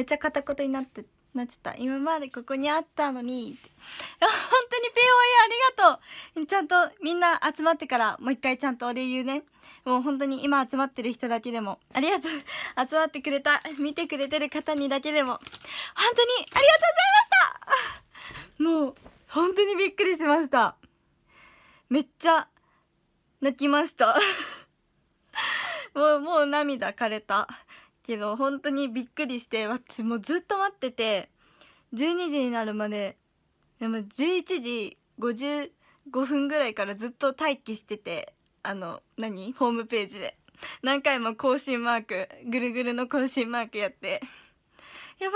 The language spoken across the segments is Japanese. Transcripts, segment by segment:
めっちゃ片言になってなっちゃった今までここにあったのにって 本当に POA ありがとうちゃんとみんな集まってからもう一回ちゃんとお礼言うねもう本当に今集まってる人だけでもありがとう集まってくれた見てくれてる方にだけでも本当にありがとうございましたもう本当にびっくりしましためっちゃ泣きました もうもう涙枯れたけど本当にびっくりして私もうずっと待ってて12時になるまででも11時55分ぐらいからずっと待機しててあの何ホームページで何回も更新マークぐるぐるの更新マークやってやばいやばいや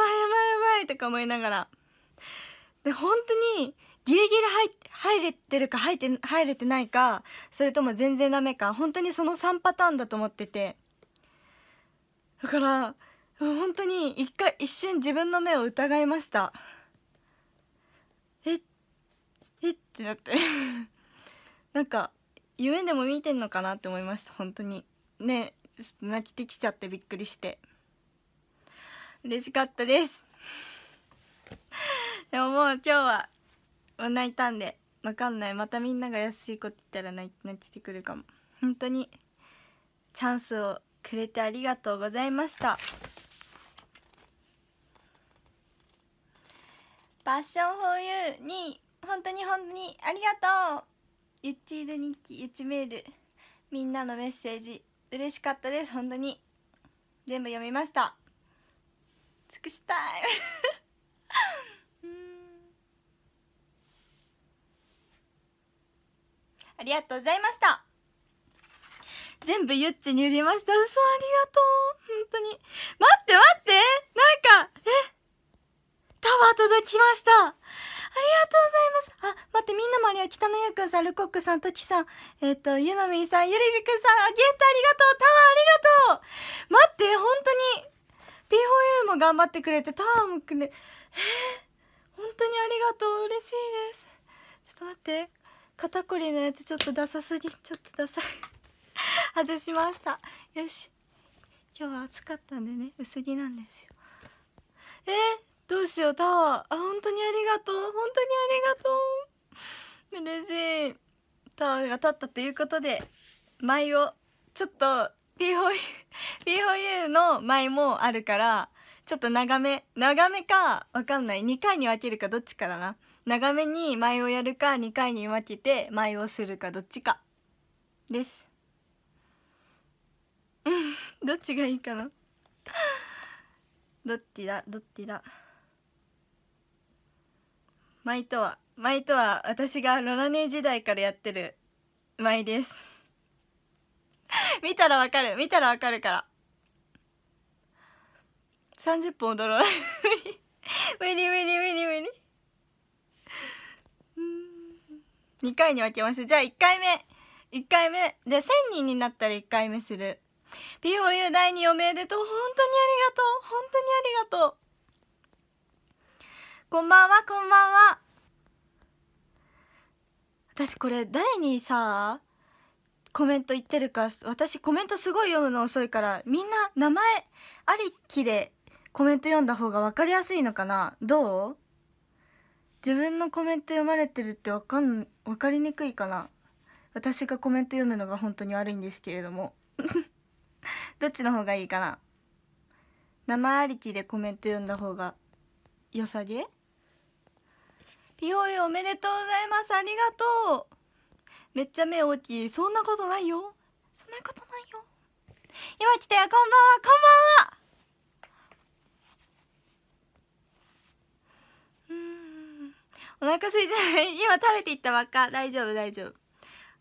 ばいとか思いながらで本当にギリギリ入れてるか入って入れてないかそれとも全然ダメか本当にその3パターンだと思っててだから本当に一回一瞬自分の目を疑いましたええってなって なんか夢でも見てんのかなって思いました本当にね泣きてきちゃってびっくりして嬉しかったです でももう今日は泣いたんでわかんないまたみんなが安いこと言ったら泣きてくるかも本当にチャンスをくれてありがとうございましたパッションフォーユーに本当に本当にありがとうゆっちーず日記ゆっちメールみんなのメッセージ嬉しかったです本当に全部読みました尽くしたい ありがとうございました全部ゆっちに売りました。嘘、ありがとう。本当に。待って待ってなんか、えタワー届きましたありがとうございますあ、待って、みんなもありは北野ゆうくんさん、ルコックさん、ときさん、えっ、ー、と、ゆのみんさん、ゆりびくんさん、ゲットありがとうタワーありがとう待って、本当に !P4U も頑張ってくれて、タワーもくれ、えー、本当にありがとう嬉しいですちょっと待って、肩こりのやつちょっとダサすぎ、ちょっとダサい。外しましたよし今日は暑かったんでね薄着なんですよえー、どうしようタワーあ本当にありがとう本当にありがとう嬉しいタワーが立ったということで舞をちょっと P4U P4U の舞もあるからちょっと長め長めかわかんない2回に分けるかどっちかだな長めに舞をやるか2回に分けて舞をするかどっちかですうんどっちがいいかなどっちだどっちだ舞とは舞とは私がロラネ時代からやってる舞です見たらわかる見たらわかるから30本踊ろう無理無理無理無理無理2回に分けましょうじゃあ1回目1回目で1000人になったら1回目する p ユー第2おめでとう。本当にありがとう。本当にありがとう。こんばんは、こんばんは。私これ誰にさ、コメント言ってるか、私コメントすごい読むの遅いから、みんな名前ありきでコメント読んだ方が分かりやすいのかなどう自分のコメント読まれてるって分かん分かりにくいかな私がコメント読むのが本当に悪いんですけれども どっちの方がいいかな名前ありきでコメント読んだ方が良さげピホイおめでとうございますありがとうめっちゃ目大きいそんなことないよそんなことないよ今来たよこんばんはこんばんはうんお腹空いてない今食べていったばっか大丈夫大丈夫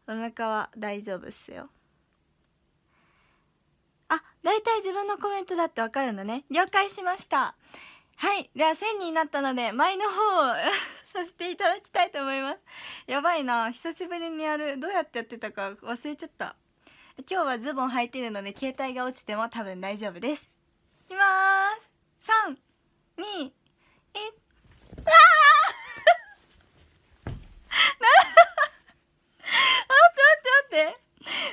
お腹は大丈夫っすよあだいたい自分のコメントだってわかるんだね了解しましたはいでは1000人になったので前の方を させていただきたいと思いますやばいな久しぶりにやるどうやってやってたか忘れちゃった今日はズボン履いてるので携帯が落ちても多分大丈夫ですいきます321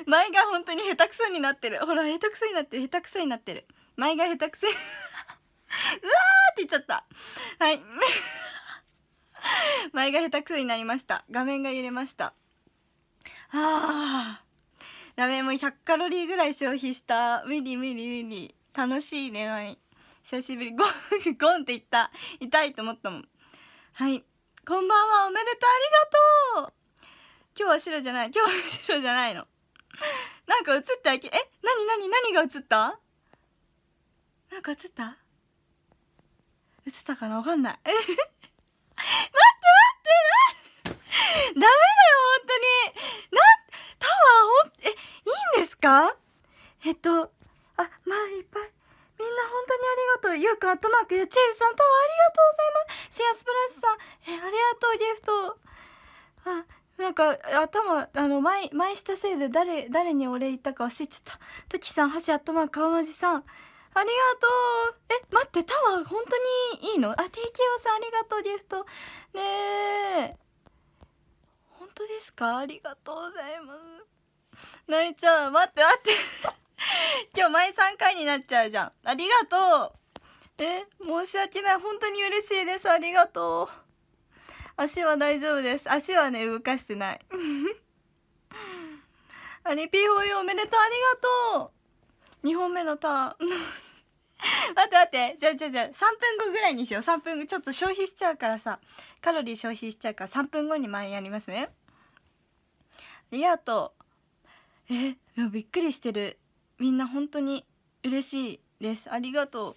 前が本当に下手くそになってるほら下手くそになってる下手くそになってる前が下手くそ うわーって言っちゃったはい前が 下手くそになりました画面が揺れましたあー画面も100カロリーぐらい消費した無理無理無理楽しいねい久しぶりゴン ゴンって言った痛いと思ったもんはいこんばんはおめでとうありがとう今日は白じゃない今日は白じゃないの なんか映ったえ何何何が映ったなんか映った映ったかなわかんない 待って待ってダメだよ本当になタワーほんえいいんですかえっとあまあいっぱいみんな本当にありがとうゆうくんアットマークゆチーズさんタワーありがとうございますシアスプラスさんえありがとうギフトあなんか頭あの前前したせいで誰誰にお礼言ったか忘れちゃったトキさん箸アットマーク文字さんありがとうえ待ってタワー本当にいいのあ TKO さんありがとうギフトねえ本当ですかありがとうございます泣いちゃう待って待って 今日前3回になっちゃうじゃんありがとうえ申し訳ない本当に嬉しいですありがとう足は大丈夫です足はね動かしてないあ ニピー用おめでとうありがとう2本目のターン 待って待ってじゃあじゃあじゃあ3分後ぐらいにしよう3分後ちょっと消費しちゃうからさカロリー消費しちゃうから3分後に前やりますねありがとうえもうびっくりしてるみんな本当に嬉しいですありがとう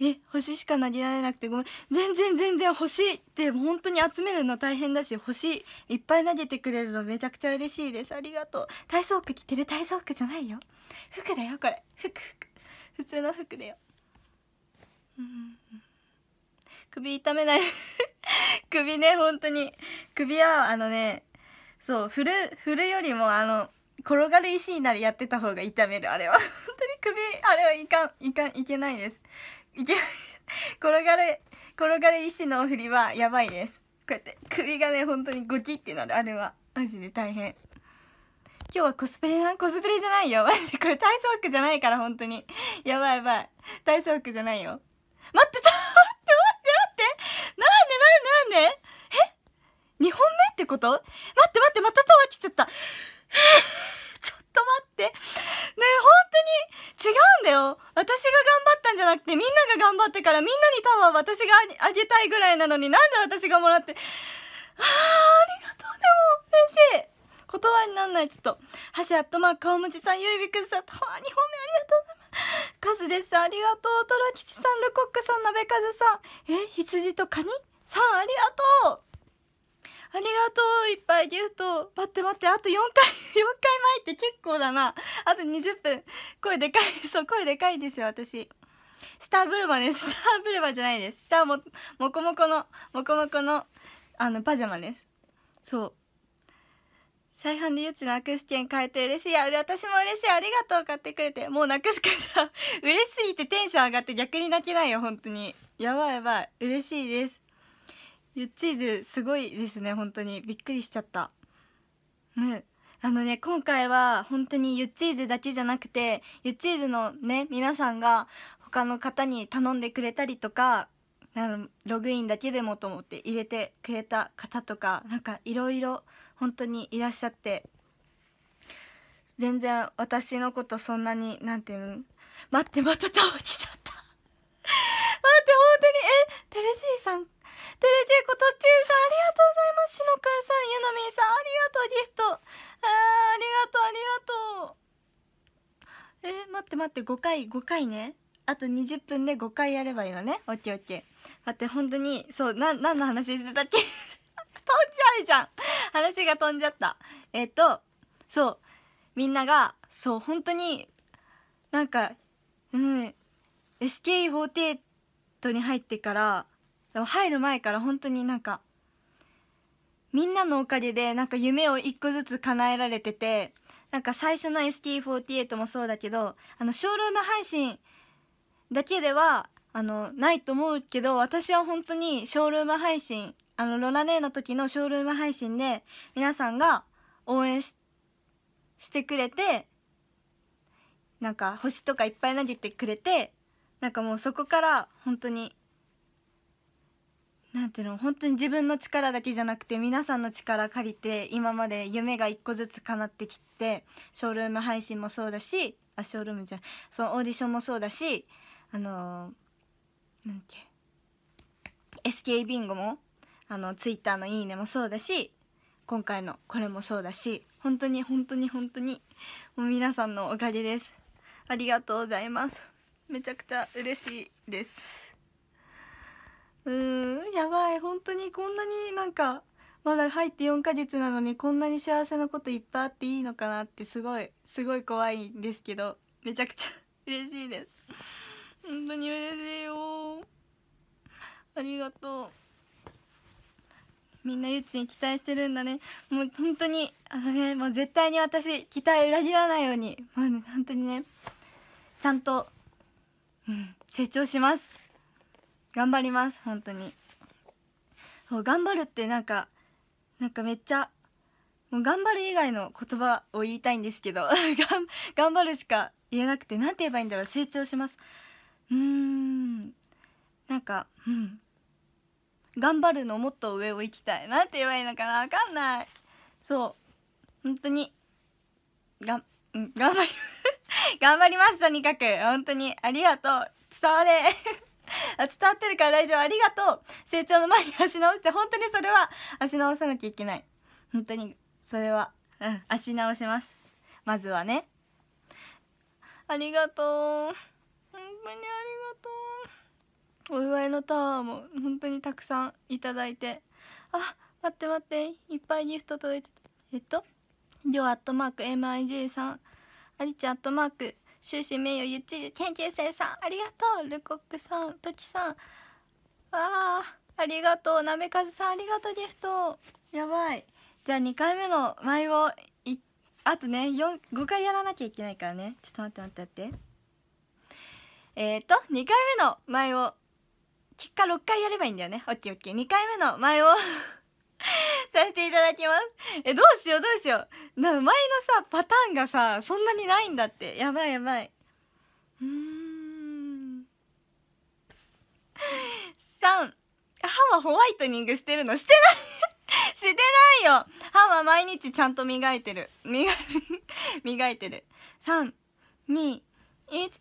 え星しか投げられなくてごめん全然全然星って本当に集めるの大変だし星いっぱい投げてくれるのめちゃくちゃ嬉しいですありがとう体操服着てる体操服じゃないよ服だよこれ服服普通の服だよ、うん、首痛めない 首ね本当に首はあのねそう振る振るよりもあの転がる石になりやってた方が痛めるあれは本当に首あれはいかんいかんいけないですけ 転がる転がる石の振りはやばいですこうやって首がね本当にゴキってなるあれはマジで大変今日はコスプレなコスプレじゃないよマジこれ体操服じゃないから本当にやばいやばい体操服じゃないよ待って待って待って待ってなんでなんでなんでえ2本目ってこと待って待ってまたとワーちゃったちょっと待ってね本当に違うんだよ私が頑張ったんじゃなくてみんなが頑張ってからみんなにタワー私があげたいぐらいなのになんで私がもらってあーありがとうでも嬉しい言葉になんないちょっと箸アットマーク顔文ちさんゆるびくんさんワー2本目ありがとうございますカズですありがとうトラ吉さんルコックさん鍋風さんえ羊とカニさんありがとうありがとういっぱいギフト待って待ってあと4回4 回前って結構だなあと20分声でかい そう声でかいですよ私スターブルマですスターブルマじゃないですスターももこもこのもこもこのあのパジャマですそう再販でゆつなくす券買えて嬉しいや私も嬉しいありがとう買ってくれてもうなくすかじゃ嬉しすぎてテンション上がって逆に泣けないよ本当にやばいやばい嬉しいですゆっちーズすごいですね本当にびっくりしちゃったん、あのね今回は本当にゆっちーずだけじゃなくてゆっちーずのね皆さんが他の方に頼んでくれたりとかあのログインだけでもと思って入れてくれた方とかなんかいろいろ本当にいらっしゃって全然私のことそんなになんていうの待ってまた倒しちゃった 待って本当にえテレジーさんテレジェコトッチーさん、ありがとうございます。しのくんさん、ゆのみんさん、ありがとう、ギフト。あありがとう、ありがとう。えー、待って待って、5回、5回ね。あと20分で5回やればいいのね。オッケーオッケー。待って、本当に、そう、な、何の話してたっけ 飛んじゃうじゃん。話が飛んじゃった。えっ、ー、と、そう、みんなが、そう、本当に、なんか、うん、s k 4 8に入ってから、でも入る前から本当になんかみんなのおかげでなんか夢を一個ずつ叶えられててなんか最初の ST48 もそうだけどあのショールーム配信だけではあのないと思うけど私は本当にショールーム配信あのロラネーの時のショールーム配信で皆さんが応援してくれてなんか星とかいっぱい投げてくれてなんかもうそこから本当になんていうの本当に自分の力だけじゃなくて皆さんの力借りて今まで夢が一個ずつ叶ってきてショールーム配信もそうだしあショールームじゃそのオーディションもそうだしあのー、なけ SK ビンゴもあのツイッターの「いいね」もそうだし今回のこれもそうだし本当に本当に本当にもう皆さんのおかげですありがとうございますめちゃくちゃ嬉しいですうんやばい本当にこんなになんかまだ入って4ヶ月なのにこんなに幸せなこといっぱいあっていいのかなってすごいすごい怖いんですけどめちゃくちゃ 嬉しいです本当に嬉しいよありがとうみんなゆっちに期待してるんだねもう本当にあのねもう絶対に私期待裏切らないようにまあね本当にねちゃんと、うん、成長します頑張ります本当にもう頑張るってなんかなんかめっちゃもう頑張る以外の言葉を言いたいんですけど 頑張るしか言えなくて何て言えばいいんだろう成長しますうーんなんかうん頑張るのもっと上を行きたいなて言えばいいのかな分かんないそう本当にが、ん、頑張り 頑張りますとにかく本当にありがとう伝われ伝わってるから大丈夫ありがとう成長の前に足直して本当にそれは足直さなきゃいけない本当にそれはうん足直しますまずはねありがとう本当にありがとうお祝いのタワーも本当にたくさんいただいてあ待って待っていっぱいギフト届いてえっとりょうアットマーク MIJ さんありちゃんアットマーク終始名誉ゆっちり研究生さんありがとうルコックさんトキさんあありがとうなめかずさんありがとうギフトやばいじゃあ2回目の舞をいあとね5回やらなきゃいけないからねちょっと待って待って待ってえっ、ー、と2回目の舞を結果6回やればいいんだよねオッケーオッケー2回目の舞を させていただきますえどうしようどうしような前のさパターンがさそんなにないんだってやばいやばいうん3歯はホワイトニングしてるのしてない してないよ歯は毎日ちゃんと磨いてる磨 磨いてる321うわーやばいや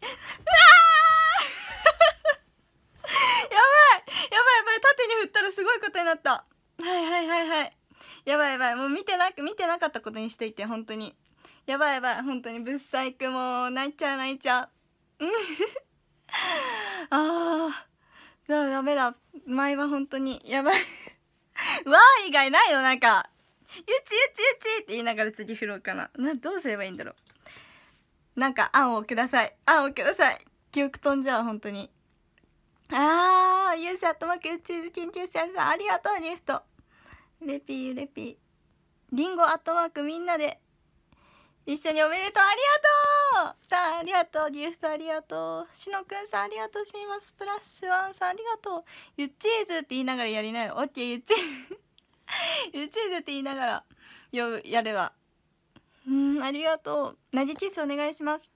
ばいやばい縦に振ったらすごいことになったはいはいはいはいやばいやばいもう見てなく見てなかったことにしていて本当にやばいやばい本当にぶっさいくも泣いちゃう泣いちゃううん あーだダメだ前は本当にやばいわー以外ないのなんかゆちゆちゆちって言いながら次振ろうかななどうすればいいんだろうなんか案をください案をください記憶飛んじゃう本当にああ、ユースアットマークチーズ研究者さん、ありがとう、リフト。レピー、レピー。リンゴアットマークみんなで、一緒におめでとう、ありがとうさあ、ありがとう、リフトありがとう。しのくんさん、ありがとう、シーマスプラッシュワンさん、ありがとう。ゆっちーずって言いながらやりなよ。オッケー、ゆっちー。ゆっちーずって言いながら、よ、やるわ。うん、ありがとう。なげキスお願いします。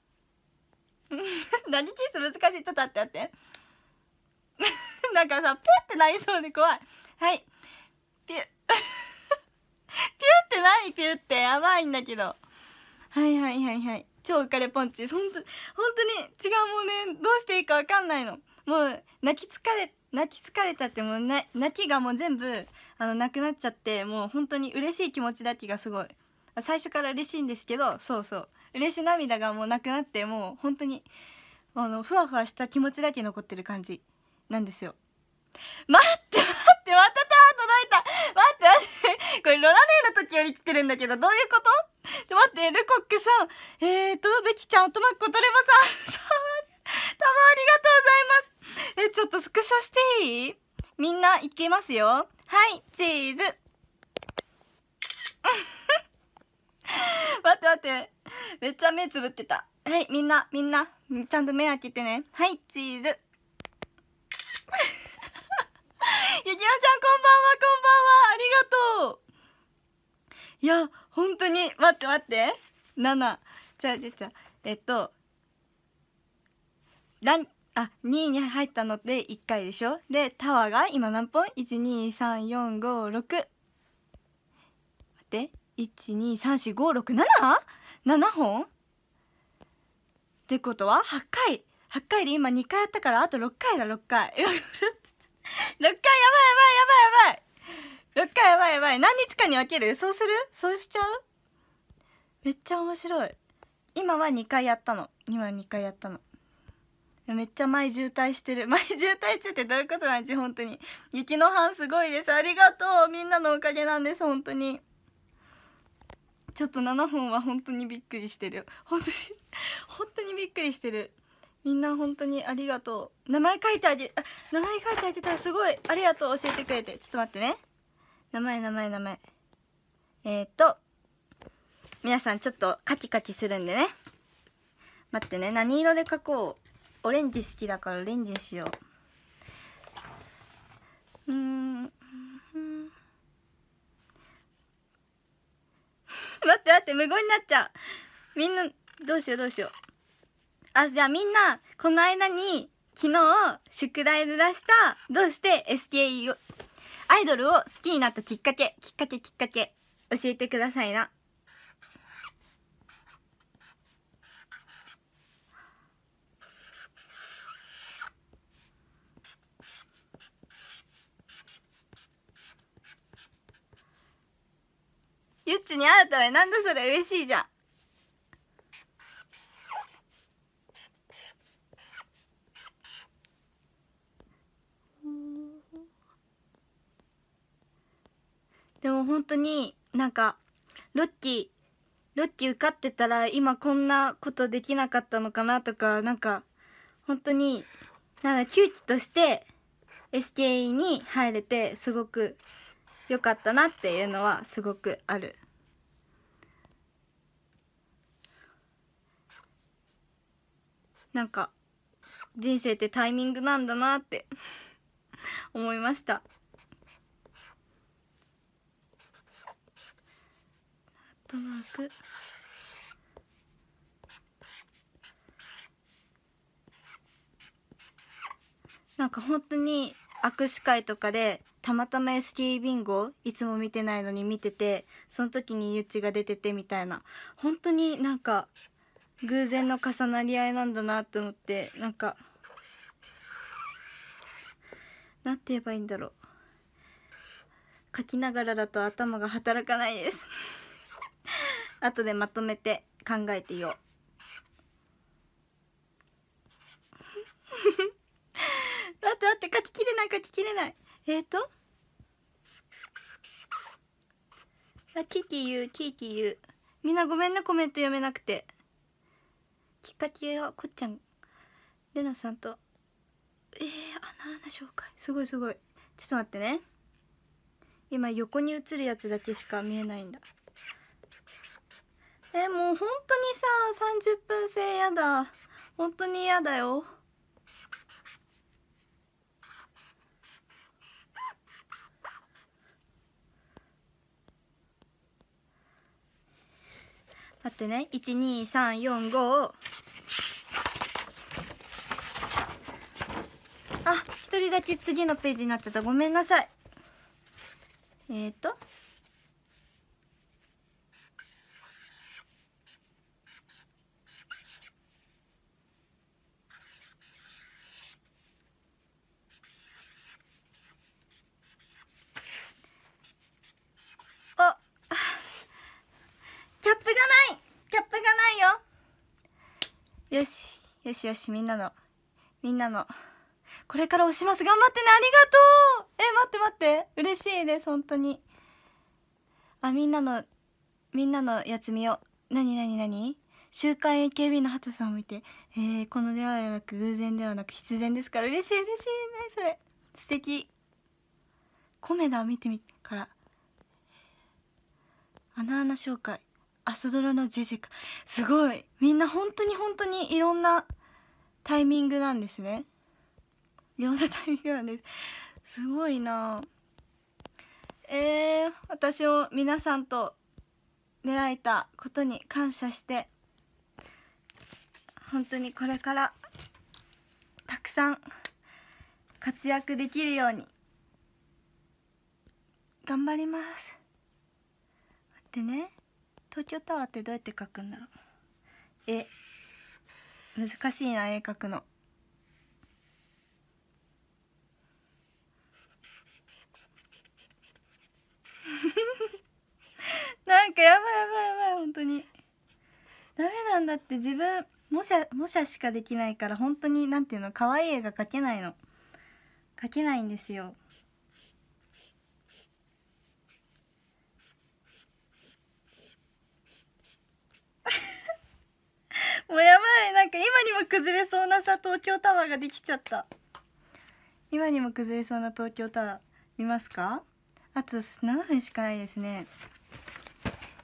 な げキス難しい。ちょっと待って待って。なんかさ、ピュってなりそうで怖い。はい。ピュ。ピュって何ピュって。やばいんだけど。はいはいはいはい。超浮かれポンチ。ほんと、当に違うもうね、どうしていいかわかんないの。もう、泣き疲れ、泣き疲れたってもうな、泣きがもう全部、あの、なくなっちゃって、もう本当に嬉しい気持ちだけがすごい。最初から嬉しいんですけど、そうそう。嬉し涙がもうなくなって、もう本当に、あの、ふわふわした気持ちだけ残ってる感じ。なんですよ待って待ってまたターン届いた待って待ってこれロナネーの時より来てるんだけどどういうことちょ待ってルコックさんえーとべきちゃんとまっこどれもさん たまありがとうございますえちょっとスクショしていいみんないけますよはいチーズ待って待ってめっちゃ目つぶってたはいみんなみんなちゃんと目開けてねはいチーズゆきのちゃんこんばんはこんばんはありがとういや本当に待って待って7じゃあじゃあえっとランあ2位に入ったので1回でしょでタワーが今何本1 2 3 4 5 6待って1234567 7本ってことは8回8回で今2回やったからあと6回だ6回6 回やばいやばいやばいやばい6回やばいやばい何日かに分けるそうするそうしちゃうめっちゃ面白い今は2回やったの今2回やったのめっちゃ前渋滞してる前渋滞中ってどういうことなんち本当に雪の班すごいですありがとうみんなのおかげなんです本当にちょっと7本は本当にびっくりしてる本当に本当にびっくりしてるみんな本当にありがとう名前書いてあげ名前書いてあげたらすごいありがとう教えてくれてちょっと待ってね名前名前名前えー、っと皆さんちょっとカキカキするんでね待ってね何色で書こうオレンジ好きだからオレンジしよううん 待って待って無言になっちゃうみんなどうしようどうしようあじゃあみんなこの間に昨日宿題で出したどうして SKE をアイドルを好きになったきっかけきっかけきっかけ教えてくださいな。ゆっちに会うためなんだそれ嬉しいじゃん。でも本当になんかロッキーロッキー受かってたら今こんなことできなかったのかなとかなんか本当になんだ期として SKE に入れてすごく良かったなっていうのはすごくある。なんか人生ってタイミングなんだなって思いました。トマークなんか本当に握手会とかでたまたま ST ビンゴいつも見てないのに見ててその時にゆっちが出ててみたいな本当になんか偶然の重なり合いなんだなと思ってなんかなんて言えばいいんだろう書きながらだと頭が働かないです後でまとめて考えてよ 待って待って書ききれない書ききれないえっ、ー、とあキキユーキキユうみんなごめんねコメント読めなくてきっかけはこっちゃんレナさんとえー、あのあの紹介すごいすごいちょっと待ってね今横に映るやつだけしか見えないんだえもう本当にさ30分制やだ本当に嫌だよ待ってね12345あ一人だけ次のページになっちゃったごめんなさいえっ、ー、としよしみんなのみんなのこれから押します頑張ってねありがとうえ待って待って嬉しいです本当にあみんなのみんなのやつ見よう何何何週刊 AKB の鳩さんを見て、えー、この出会いはなく偶然ではなく必然ですから嬉しい嬉しいねそれ素敵コメダを見てみから穴穴紹介朝ドラのジェジカすごいみんな本当に本当にいろんなタイミングなんですねいんなタイミングなんですすごいなえー、私を皆さんと出会えたことに感謝して本当にこれからたくさん活躍できるように頑張ります待ってね東京タワーってどうやって書くんだろうえ難しいな絵描くの なんかやばいやばいやばい本当にダメなんだって自分模写模写しかできないから本当になんていうの可愛い絵が描けないの描けないんですよもうやばいか今にも崩れそうなさ東京タワーができちゃった今にも崩れそうな東京タワー見ますかあと7分しかないですね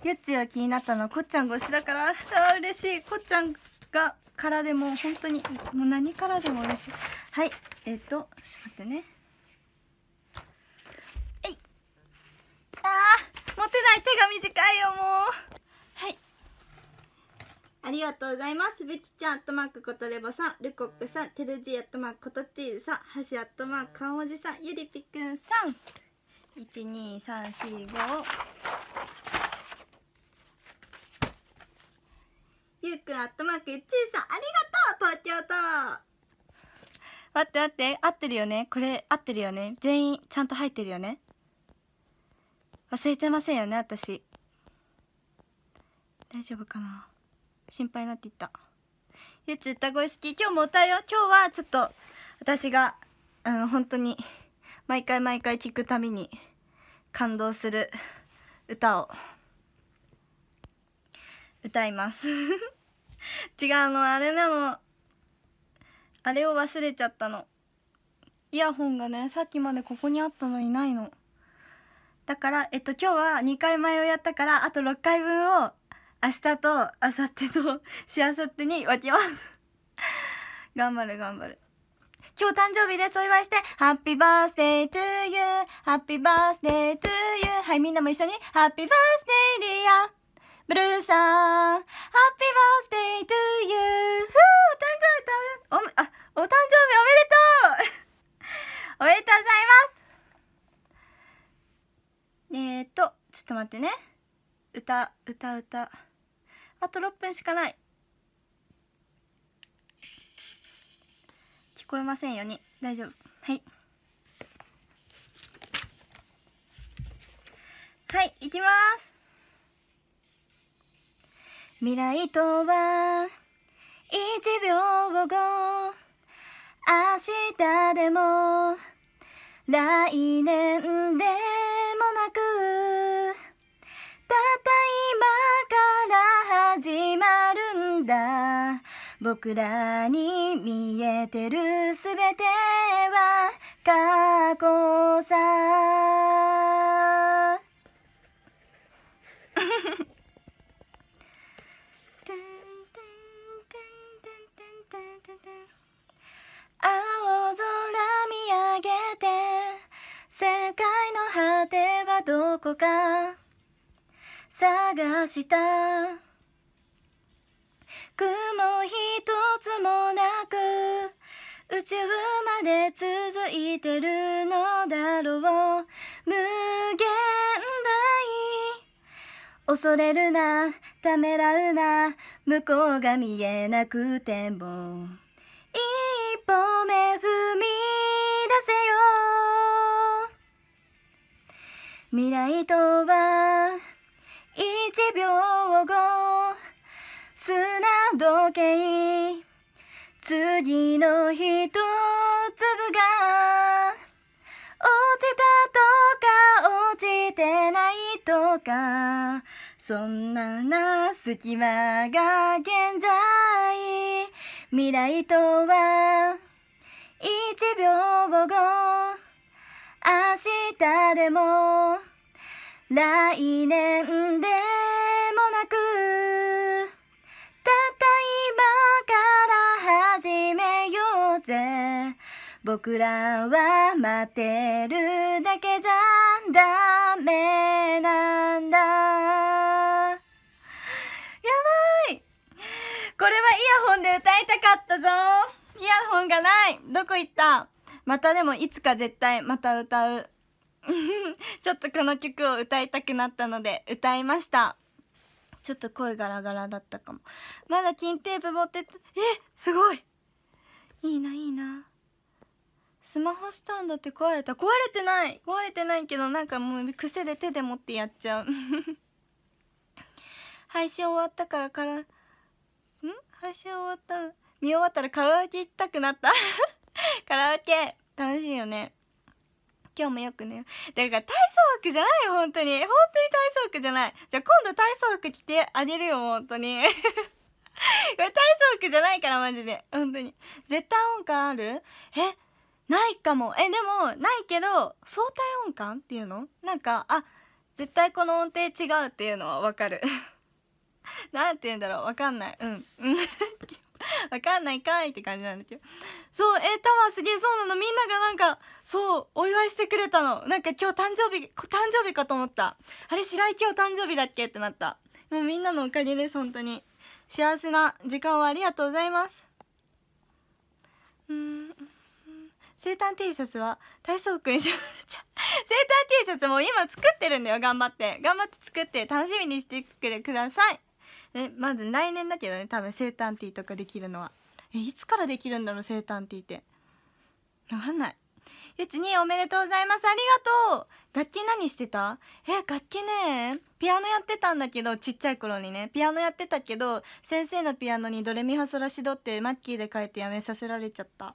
ゆっちは気になったのはこっちゃん越しだからあ嬉しいこっちゃんがからでも本当にもう何からでも嬉しいはいえっ、ー、と待ってねえいあー持てない手が短いよもうありがとうございます。ぶきちゃん、アットマークことレボさん、ルコックさん、テルジー、アットマークことちーずさん、はし、アットマークかんおじさん、ゆりぴくんさん。一二三四五。ゆうくん、アットマーク、ちーさん、ありがとう東京タワ待って待って、合ってるよねこれ合ってるよね全員ちゃんと入ってるよね忘れてませんよね私。大丈夫かな心配になっていったゆっち歌声好き今日も歌うよ今日はちょっと私があの本当に毎回毎回聴くたびに感動する歌を歌います 違うのあれなのあれを忘れちゃったのイヤホンがねさっきまでここにあったのいないのだからえっと今日は2回前をやったからあと6回分を明日と明後日としあさってに分けます 頑張る頑張る今日誕生日ですお祝いしてハッピーバースデートゥーユーハッピーバースデートゥーユーはいみんなも一緒にハッピーバースデーディアブルーさんハッピーバースデートゥーユーふうお誕生日おあお誕生日おめでとう おめでとうございますえー、っとちょっと待ってね歌歌歌あと6分しかない聞こえませんよね大丈夫はいはい行きます未来とは1秒後明日でも来年でもなく僕らに見えてるすべては過去さ青空見上げて世界の果てはどこか探した中まで続いてるのだろう無限大恐れるなためらうな向こうが見えなくても一歩目踏み出せよ未来とは1秒後砂時計次の一粒が落ちたとか落ちてないとかそんなな隙間が現在未来とは一秒後明日でも来年で僕らは待ってるだけじゃダメなんだやばいこれはイヤホンで歌いたかったぞイヤホンがないどこ行ったまたでもいつか絶対また歌う ちょっとこの曲を歌いたくなったので歌いましたちょっと声ガラガラだったかもまだ金テープ持ってってえすごいいいないいなスマホスタンドって壊れた壊れてない壊れてないけどなんかもう癖で手で持ってやっちゃう 配信終わったからからん配信終わった見終わったらカラオケ行きたくなった カラオケ楽しいよね今日もよくねだから体操服じゃないよ本当に本当に体操服じゃないじゃあ今度体操服着てあげるよ本当に 体操服じゃないからマジで本当に絶対音感あるえないかもえでもないけど相対音感っていうのなんかあ絶対この音程違うっていうのはわかる なんて言うんだろうわかんないうんう わかんないかいって感じなんだけどそうえー、タワーすげえそうなのみんながなんかそうお祝いしてくれたのなんか今日誕生日誕生日かと思ったあれ白井今日誕生日だっけってなったもうみんなのおかげです本当に幸せな時間をありがとうございます生誕 T シャツは体操服にしよう生誕 T シャツも今作ってるんだよ頑張って頑張って作って楽しみにしててください、ね、まず来年だけどね多分生誕 T とかできるのはえいつからできるんだろう生誕 T ってわかんないゆちにおめでとうございますありがとう楽器何してたえ楽器ねピアノやってたんだけどちっちゃい頃にねピアノやってたけど先生のピアノにドレミファソラシドってマッキーで書いてやめさせられちゃった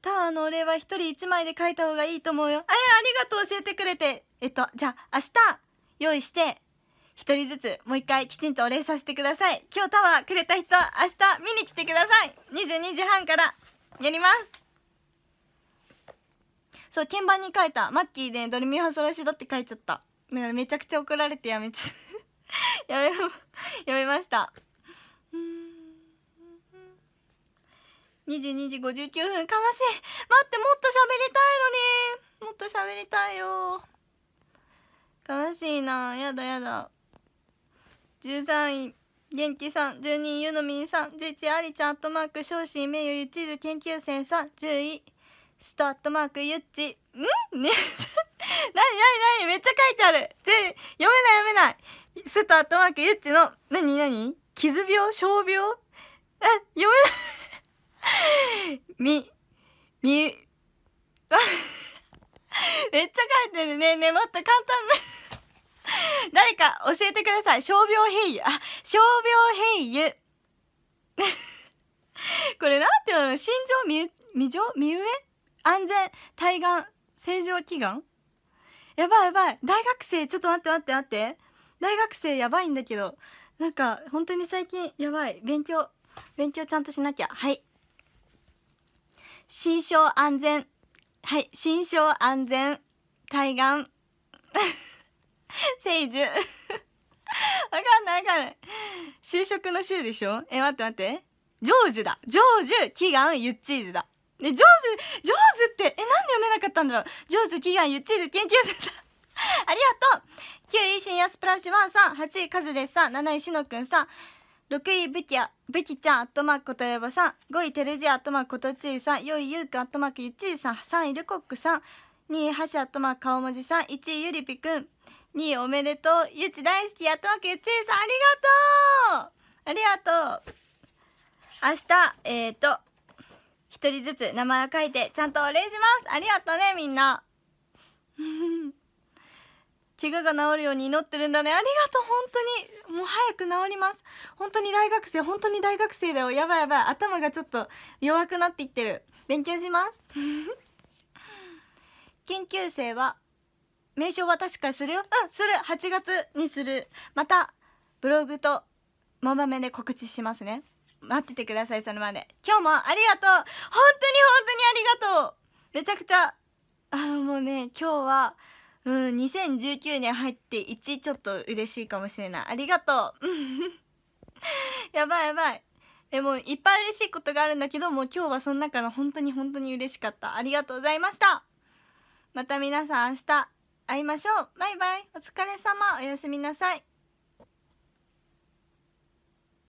タワーのお礼は一人一枚で書いた方がいいと思うよ。え、ありがとう教えてくれて。えっと、じゃあ明日用意して、一人ずつもう一回きちんとお礼させてください。今日タワーくれた人、明日見に来てください。22時半からやります。そう、鍵盤に書いた。マッキーで、ドレミファソラシドって書いちゃった。だからめちゃくちゃ怒られてやめちゃ やめ、やめました。うん22時59分悲しい待ってもっと喋りたいのにもっと喋りたいよ悲しいなやだやだ13位元気さん12位ゆのみんさん11位ありちゃんアットマーク少子名誉ゆっちーず研究生さん10位首都アットマークゆっちんねなになになにめっちゃ書いてあるで読めない読めない首都アットマークゆっちのなになに傷病傷病え読めないみ、み、わ めっちゃ書いてるね。ね、もっと簡単な 誰か教えてください。傷病変異。あ、傷病変異。これなんていうの心情み、未上未上安全、対岸、正常祈願やばいやばい。大学生、ちょっと待って待って待って。大学生やばいんだけど。なんか、本当に最近やばい。勉強、勉強ちゃんとしなきゃ。はい。心象安全はい心象安全海岸 聖イわかんないわかんない就職の週でしょえ待って待ってジョジュだジョジュ祈願ゆっちーずだねジョー手ってえなんで読めなかったんだろうジョー手祈願ゆっちーず研究生ありがとう9位深夜スプラッシュワンさん8位カズレさん7位しのくんさん六位ぶきやぶきちゃんアットマークことればさん五位テるジアットマークことちいさん四位ゆうくアットマークゆちいさん三位ルコックさん二位はしアットマーク顔文字さん一位ゆりぴくん2位おめでとうゆち大好きアットマークゆちいさんありがとうありがとう明日えっ、ー、と一人ずつ名前を書いてちゃんとお礼しますありがとうねみんな怪我が治るように祈ってるんだねありがとう本当にもう早く治ります本当に大学生本当に大学生だよやばいやばい頭がちょっと弱くなっていってる勉強します 研究生は名称は確かにするようんする8月にするまたブログとまばめで告知しますね待っててくださいそのまで今日もありがとう本当に本当にありがとうめちゃくちゃあのもうね今日はうん2019年入って1ちょっと嬉しいかもしれないありがとう やばいやばいえもういっぱい嬉しいことがあるんだけどもう今日はその中の本当に本当に嬉しかったありがとうございましたまた皆さん明日会いましょうバイバイお疲れ様おやすみなさい